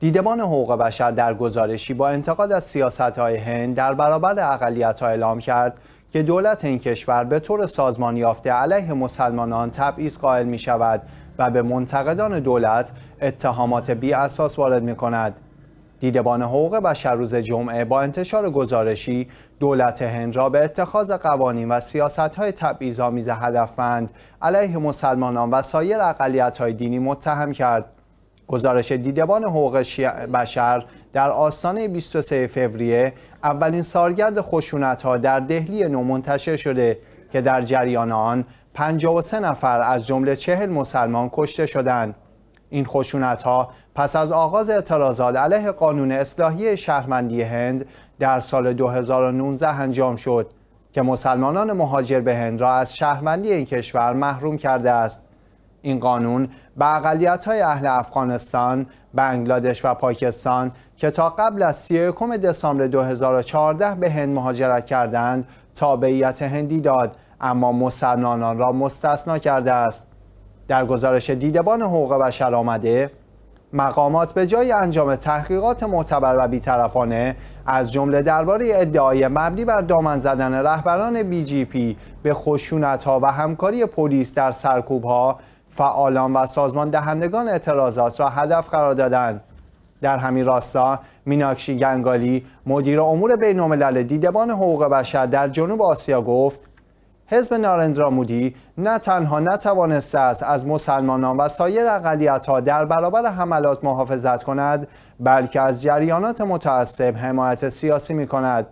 دیدبان حقوق بشر در گزارشی با انتقاد از سیاست های هند در برابر اقلیت ها اعلام کرد که دولت این کشور به طور سازمان یافته علیه مسلمانان تبعیض قائل می شود و به منتقدان دولت اتهامات بی اساس وارد می کند. دیدبان حقوق بشر روز جمعه با انتشار گزارشی دولت هند را به اتخاذ قوانین و سیاست های تبعیض‌آمیز هدفمند علیه مسلمانان و سایر های دینی متهم کرد. گزارش دیدبان حقوق بشر در آستانه 23 فوریه اولین سالگرد خشونت ها در دهلی نو منتشر شده که در جریان آن 53 نفر از جمله 40 مسلمان کشته شدند. این خشونت ها پس از آغاز اعتراضات علیه قانون اصلاحی شهرمندی هند در سال 2019 انجام شد که مسلمانان مهاجر به هند را از شهرمندی این کشور محروم کرده است. این قانون به اقلیت های اهل افغانستان، بنگلادش و پاکستان که تا قبل از 31 دسامبر 2014 به هند مهاجرت کردند تابعیت هندی داد اما مسلمانان را مستثنا کرده است. در گزارش دیدبان حقوق بشر آمده مقامات به جای انجام تحقیقات معتبر و بیطرفانه از جمله درباره ادعای مبنی بر دامن زدن رهبران بی جی پی به خشونت ها و همکاری پلیس در سرکوب ها فعالان و سازمان دهندگان اعتراضات را هدف قرار دادند در همین راستا میناکشی گنگالی مدیر امور بینالملل دیدبان حقوق بشر در جنوب آسیا گفت حزب نارندرا مودی نه تنها نتوانسته است از مسلمانان و سایر اقلیت‌ها در برابر حملات محافظت کند بلکه از جریانات متعصب حمایت سیاسی می کند.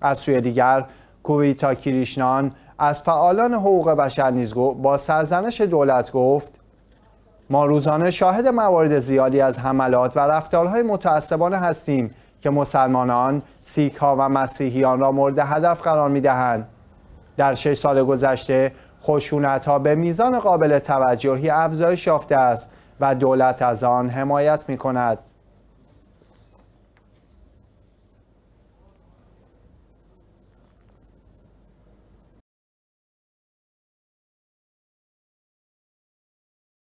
از سوی دیگر کویتا کریشنان از فعالان حقوق بشر نیز با سرزنش دولت گفت ما روزانه شاهد موارد زیادی از حملات و رفتارهای متعصبانه هستیم که مسلمانان، سیک ها و مسیحیان را مورد هدف قرار می دهند. در شش سال گذشته خشونت ها به میزان قابل توجهی افزایش یافته است و دولت از آن حمایت می کند.